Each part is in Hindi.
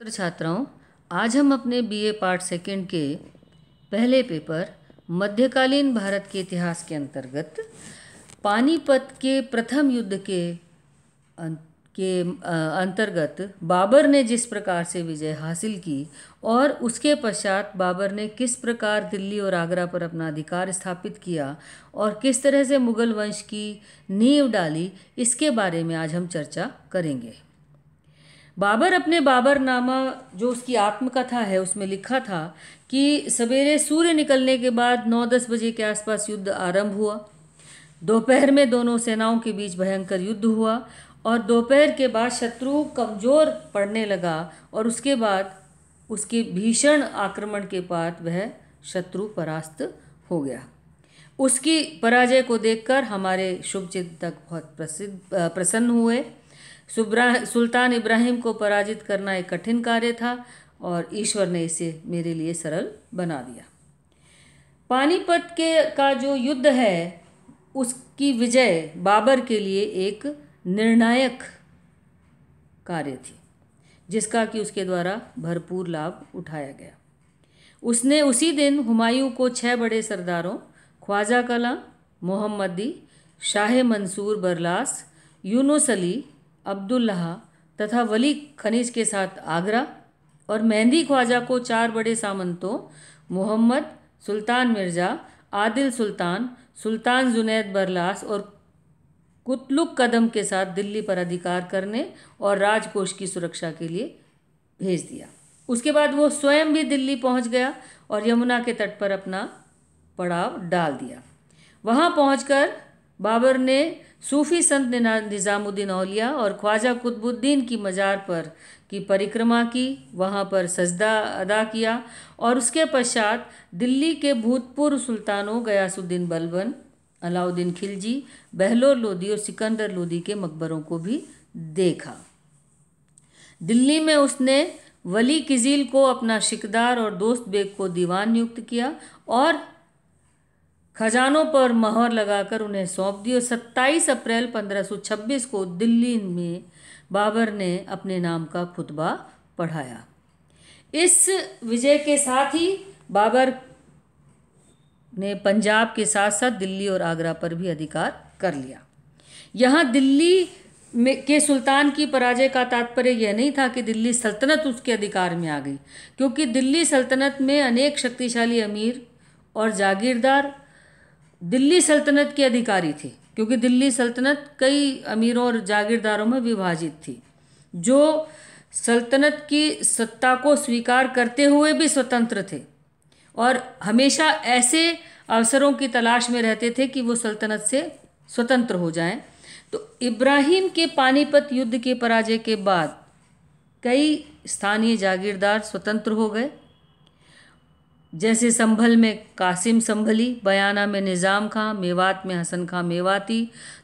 छात्र छात्राओं आज हम अपने बीए पार्ट सेकंड के पहले पेपर मध्यकालीन भारत के इतिहास के अंतर्गत पानीपत के प्रथम युद्ध के अं-, के अंतर्गत बाबर ने जिस प्रकार से विजय हासिल की और उसके पश्चात बाबर ने किस प्रकार दिल्ली और आगरा पर अपना अधिकार स्थापित किया और किस तरह से मुगल वंश की नींव डाली इसके बारे में आज हम चर्चा करेंगे बाबर अपने बाबरनामा जो उसकी आत्मकथा है उसमें लिखा था कि सवेरे सूर्य निकलने के बाद 9-10 बजे के आसपास युद्ध आरंभ हुआ दोपहर में दोनों सेनाओं के बीच भयंकर युद्ध हुआ और दोपहर के बाद शत्रु कमज़ोर पड़ने लगा और उसके बाद उसके भीषण आक्रमण के बाद वह शत्रु परास्त हो गया उसकी पराजय को देखकर हमारे शुभचिंतक बहुत प्रसिद्ध प्रसन्न हुए सुल्तान इब्राहिम को पराजित करना एक कठिन कार्य था और ईश्वर ने इसे मेरे लिए सरल बना दिया पानीपत के का जो युद्ध है उसकी विजय बाबर के लिए एक निर्णायक कार्य थी जिसका कि उसके द्वारा भरपूर लाभ उठाया गया उसने उसी दिन हुमायूं को छह बड़े सरदारों ख्वाजा कला मोहम्मदी शाह मंसूर बरलास यूनुस अली अब्दुल्लाह तथा वली खनिज के साथ आगरा और मेहंदी ख्वाजा को चार बड़े सामंतों मोहम्मद सुल्तान मिर्ज़ा आदिल सुल्तान सुल्तान जुनैद बरलास और कुतलुक कदम के साथ दिल्ली पर अधिकार करने और राजकोष की सुरक्षा के लिए भेज दिया उसके बाद वो स्वयं भी दिल्ली पहुंच गया और यमुना के तट पर अपना पड़ाव डाल दिया वहां पहुंचकर बाबर ने सूफी संत ने निज़ामुद्दीन औलिया और ख्वाजा कुतबुद्दीन की मज़ार पर की परिक्रमा की वहाँ पर सजदा अदा किया और उसके पश्चात दिल्ली के भूतपूर्व सुल्तानों गयासुद्दीन बलबन अलाउद्दीन खिलजी बहलोर लोधी और सिकंदर लोधी के मकबरों को भी देखा दिल्ली में उसने वली किजील को अपना शिकदार और दोस्त बेग को दीवान नियुक्त किया और खजानों पर मोहर लगाकर उन्हें सौंप दी और 27 अप्रैल 1526 को दिल्ली में बाबर ने अपने नाम का खुतबा पढ़ाया इस विजय के साथ ही बाबर ने पंजाब के साथ साथ दिल्ली और आगरा पर भी अधिकार कर लिया यहाँ दिल्ली में के सुल्तान की पराजय का तात्पर्य यह नहीं था कि दिल्ली सल्तनत उसके अधिकार में आ गई क्योंकि दिल्ली सल्तनत में अनेक शक्तिशाली अमीर और जागीरदार दिल्ली सल्तनत के अधिकारी थे क्योंकि दिल्ली सल्तनत कई अमीरों और जागीरदारों में विभाजित थी जो सल्तनत की सत्ता को स्वीकार करते हुए भी स्वतंत्र थे और हमेशा ऐसे अवसरों की तलाश में रहते थे कि वो सल्तनत से स्वतंत्र हो जाएं तो इब्राहिम के पानीपत युद्ध के पराजय के बाद कई स्थानीय जागीरदार स्वतंत्र हो गए जैसे संभल में कासिम संभली बयाना में निज़ाम खां मेवात में हसन खां मेवाती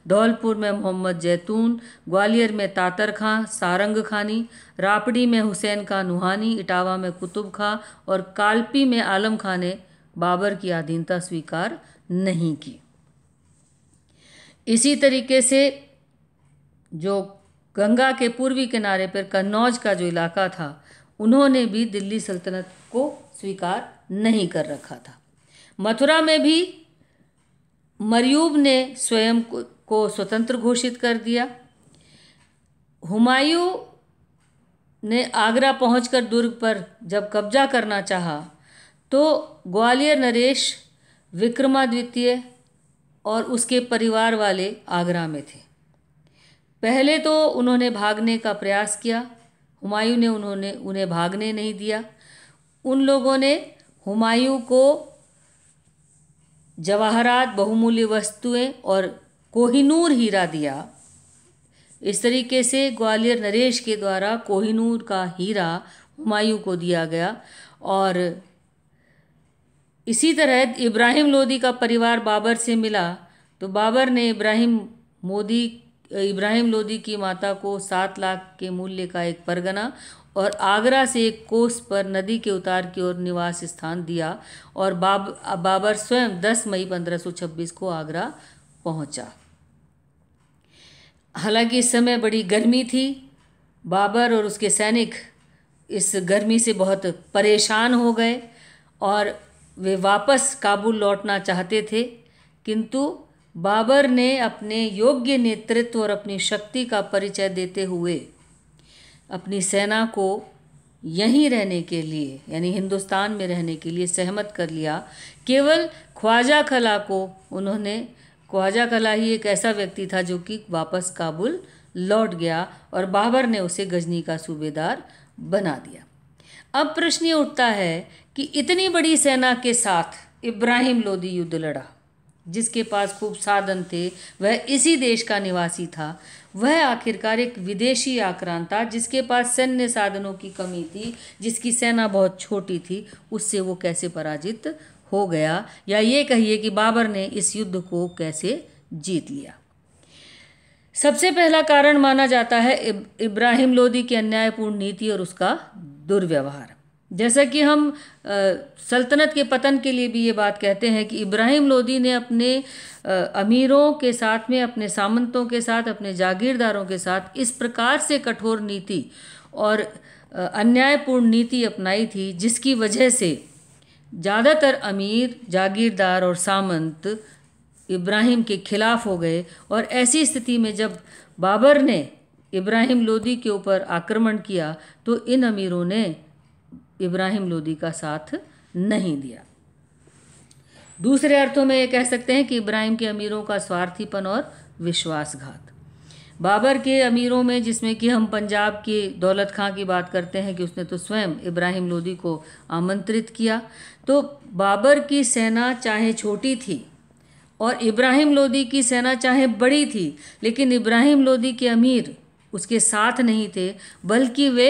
धौलपुर में मोहम्मद जैतून ग्वालियर में तातर खां सारंग खानी रापड़ी में हुसैन खां नुहानी इटावा में कुतुब खां और कालपी में आलम खां ने बाबर की अधीनता स्वीकार नहीं की इसी तरीके से जो गंगा के पूर्वी किनारे पर कन्नौज का जो इलाका था उन्होंने भी दिल्ली सल्तनत को स्वीकार नहीं कर रखा था मथुरा में भी मरयूब ने स्वयं को, को स्वतंत्र घोषित कर दिया हुमायूं ने आगरा पहुंचकर दुर्ग पर जब कब्जा करना चाहा तो ग्वालियर नरेश विक्रमादित्य और उसके परिवार वाले आगरा में थे पहले तो उन्होंने भागने का प्रयास किया हुमायूं ने उन्होंने उन्हें भागने नहीं दिया उन लोगों ने हुमायूं को जवाहरात बहुमूल्य वस्तुएं और कोहिनूर हीरा दिया इस तरीके से ग्वालियर नरेश के द्वारा कोहिनूर का हीरा हुमायूं को दिया गया और इसी तरह इब्राहिम लोदी का परिवार बाबर से मिला तो बाबर ने इब्राहिम मोदी इब्राहिम लोदी की माता को सात लाख के मूल्य का एक परगना और आगरा से एक कोस पर नदी के उतार की ओर निवास स्थान दिया और बाब बाबर स्वयं 10 मई 1526 को आगरा पहुंचा हालांकि इस समय बड़ी गर्मी थी बाबर और उसके सैनिक इस गर्मी से बहुत परेशान हो गए और वे वापस काबुल लौटना चाहते थे किंतु बाबर ने अपने योग्य नेतृत्व और अपनी शक्ति का परिचय देते हुए अपनी सेना को यहीं रहने के लिए यानी हिंदुस्तान में रहने के लिए सहमत कर लिया केवल ख्वाजा खला को उन्होंने ख्वाजा खला ही एक ऐसा व्यक्ति था जो कि वापस काबुल लौट गया और बाबर ने उसे गजनी का सूबेदार बना दिया अब प्रश्न ये उठता है कि इतनी बड़ी सेना के साथ इब्राहिम लोदी युद्ध लड़ा जिसके पास खूब साधन थे वह इसी देश का निवासी था वह आखिरकार एक विदेशी आक्रांता जिसके पास सैन्य साधनों की कमी थी जिसकी सेना बहुत छोटी थी उससे वो कैसे पराजित हो गया या ये कहिए कि बाबर ने इस युद्ध को कैसे जीत लिया सबसे पहला कारण माना जाता है इब्राहिम लोदी की अन्यायपूर्ण नीति और उसका दुर्व्यवहार जैसा कि हम सल्तनत के पतन के लिए भी ये बात कहते हैं कि इब्राहिम लोदी ने अपने अमीरों के साथ में अपने सामंतों के साथ अपने जागीरदारों के साथ इस प्रकार से कठोर नीति और अन्यायपूर्ण नीति अपनाई थी जिसकी वजह से ज़्यादातर अमीर जागीरदार और सामंत इब्राहिम के खिलाफ हो गए और ऐसी स्थिति में जब बाबर ने इब्राहिम लोदी के ऊपर आक्रमण किया तो इन अमीरों ने इब्राहिम लोदी का साथ नहीं दिया दूसरे अर्थों में ये कह सकते हैं कि इब्राहिम के अमीरों का स्वार्थीपन और विश्वासघात बाबर के अमीरों में जिसमें कि हम पंजाब के दौलत खां की बात करते हैं कि उसने तो स्वयं इब्राहिम लोदी को आमंत्रित किया तो बाबर की सेना चाहे छोटी थी और इब्राहिम लोदी की सेना चाहे बड़ी थी लेकिन इब्राहिम लोदी के अमीर उसके साथ नहीं थे बल्कि वे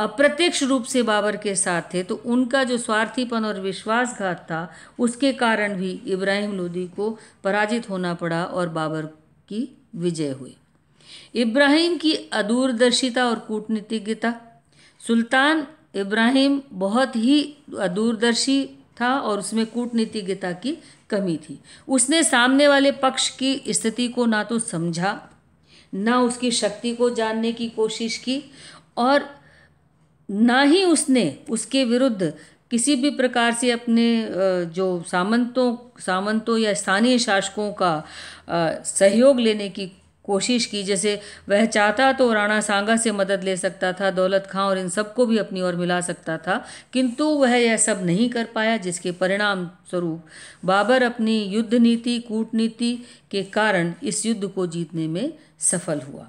अप्रत्यक्ष रूप से बाबर के साथ थे तो उनका जो स्वार्थीपन और विश्वासघात था उसके कारण भी इब्राहिम लोदी को पराजित होना पड़ा और बाबर की विजय हुई इब्राहिम की अदूरदर्शिता और कूटनीतिज्ञता सुल्तान इब्राहिम बहुत ही दूरदर्शी था और उसमें कूटनीतिज्ञता की कमी थी उसने सामने वाले पक्ष की स्थिति को ना तो समझा ना उसकी शक्ति को जानने की कोशिश की और ना ही उसने उसके विरुद्ध किसी भी प्रकार से अपने जो सामंतों सामंतों या स्थानीय शासकों का सहयोग लेने की कोशिश की जैसे वह चाहता तो राणा सांगा से मदद ले सकता था दौलत खां और इन सबको भी अपनी ओर मिला सकता था किंतु वह यह सब नहीं कर पाया जिसके परिणाम स्वरूप बाबर अपनी युद्ध नीति कूटनीति के कारण इस युद्ध को जीतने में सफल हुआ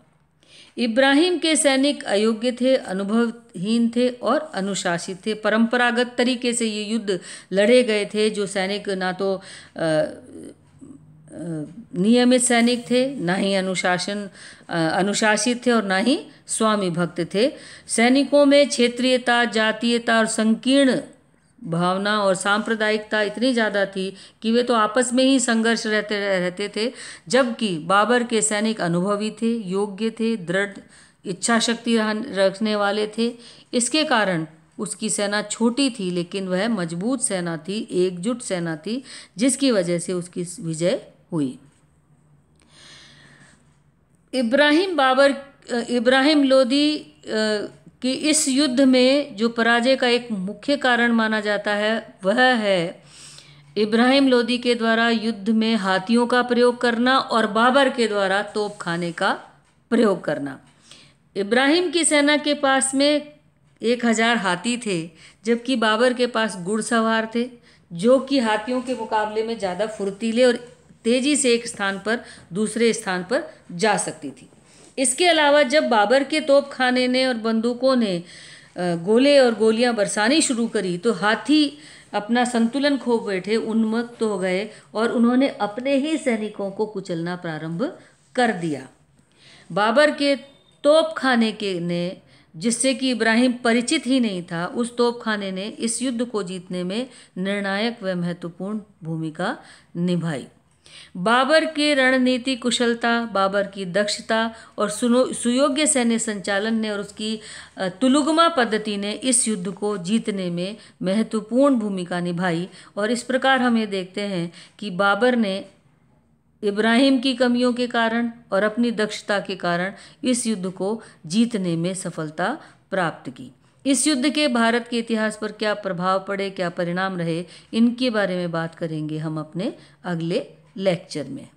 इब्राहिम के सैनिक अयोग्य थे अनुभवहीन थे और अनुशासित थे परंपरागत तरीके से ये युद्ध लड़े गए थे जो सैनिक ना तो नियमित सैनिक थे ना ही अनुशासन अनुशासित थे और ना ही स्वामी भक्त थे सैनिकों में क्षेत्रीयता जातीयता और संकीर्ण भावना और सांप्रदायिकता इतनी ज़्यादा थी कि वे तो आपस में ही संघर्ष रहते रहते थे जबकि बाबर के सैनिक अनुभवी थे योग्य थे दृढ़ इच्छा शक्ति रखने वाले थे इसके कारण उसकी सेना छोटी थी लेकिन वह मजबूत सेना थी एकजुट सेना थी जिसकी वजह से उसकी विजय हुई इब्राहिम बाबर इब्राहिम लोदी कि इस युद्ध में जो पराजय का एक मुख्य कारण माना जाता है वह है इब्राहिम लोदी के द्वारा युद्ध में हाथियों का प्रयोग करना और बाबर के द्वारा तोप खाने का प्रयोग करना इब्राहिम की सेना के पास में एक हज़ार हाथी थे जबकि बाबर के पास घुड़सवार थे जो कि हाथियों के मुकाबले में ज़्यादा फुर्तीले और तेज़ी से एक स्थान पर दूसरे स्थान पर जा सकती थी इसके अलावा जब बाबर के तोप खाने ने और बंदूकों ने गोले और गोलियां बरसानी शुरू करी तो हाथी अपना संतुलन खो बैठे उन्मत्त तो हो गए और उन्होंने अपने ही सैनिकों को कुचलना प्रारंभ कर दिया बाबर के तोप खाने के ने जिससे कि इब्राहिम परिचित ही नहीं था उस तोप खाने ने इस युद्ध को जीतने में निर्णायक व महत्वपूर्ण भूमिका निभाई बाबर के रणनीति कुशलता बाबर की दक्षता और सुयोग्य सैन्य संचालन ने और उसकी तुलुगमा पद्धति ने इस युद्ध को जीतने में महत्वपूर्ण भूमिका निभाई और इस प्रकार हम ये देखते हैं कि बाबर ने इब्राहिम की कमियों के कारण और अपनी दक्षता के कारण इस युद्ध को जीतने में सफलता प्राप्त की इस युद्ध के भारत के इतिहास पर क्या प्रभाव पड़े क्या परिणाम रहे इनके बारे में बात करेंगे हम अपने अगले लेक्चर में